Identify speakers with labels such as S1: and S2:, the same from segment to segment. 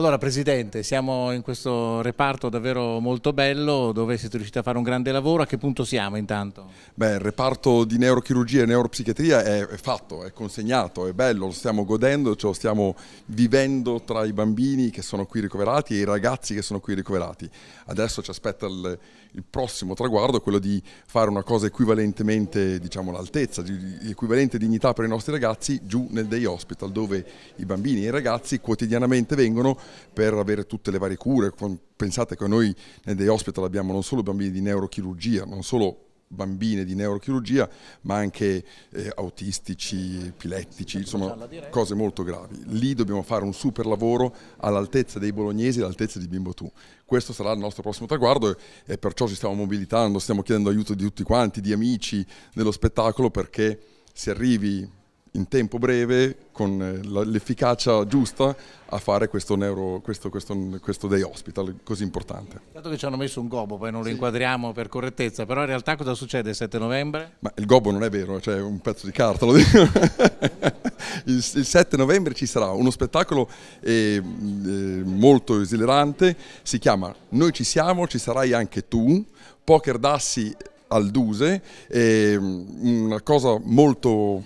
S1: Allora Presidente, siamo in questo reparto davvero molto bello dove siete riusciti a fare un grande lavoro, a che punto siamo intanto?
S2: Beh, il reparto di neurochirurgia e neuropsichiatria è, è fatto, è consegnato, è bello, lo stiamo godendo, ce lo stiamo vivendo tra i bambini che sono qui ricoverati e i ragazzi che sono qui ricoverati. Adesso ci aspetta il, il prossimo traguardo, quello di fare una cosa equivalentemente, diciamo, l'altezza, di, di equivalente dignità per i nostri ragazzi giù nel day hospital dove i bambini e i ragazzi quotidianamente vengono per avere tutte le varie cure. Pensate che noi nel Day Hospital abbiamo non solo bambini di neurochirurgia, non solo bambine di neurochirurgia, ma anche eh, autistici, epilettici, certo, insomma cose molto gravi. Lì dobbiamo fare un super lavoro all'altezza dei bolognesi, all'altezza di Bimbo Tu. Questo sarà il nostro prossimo traguardo e perciò ci stiamo mobilitando, stiamo chiedendo aiuto di tutti quanti, di amici nello spettacolo perché si arrivi in tempo breve, con eh, l'efficacia giusta, a fare questo, neuro, questo, questo, questo, day hospital così importante.
S1: Dato che ci hanno messo un gobo, poi non lo inquadriamo per correttezza, però in realtà cosa succede il 7 novembre?
S2: Ma il gobo non è vero, cioè un pezzo di carta, lo dico. il, il 7 novembre ci sarà uno spettacolo eh, eh, molto esilerante, si chiama Noi ci siamo, ci sarai anche tu, Poker Dassi al Duse, eh, una cosa molto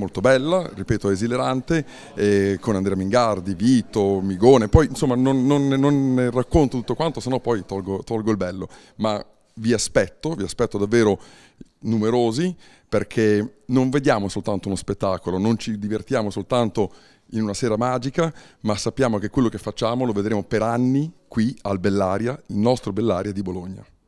S2: molto bella, ripeto esilerante, eh, con Andrea Mingardi, Vito, Migone, poi insomma non, non, non racconto tutto quanto, sennò poi tolgo, tolgo il bello, ma vi aspetto, vi aspetto davvero numerosi perché non vediamo soltanto uno spettacolo, non ci divertiamo soltanto in una sera magica, ma sappiamo che quello che facciamo lo vedremo per anni qui al Bellaria, il nostro Bellaria di Bologna.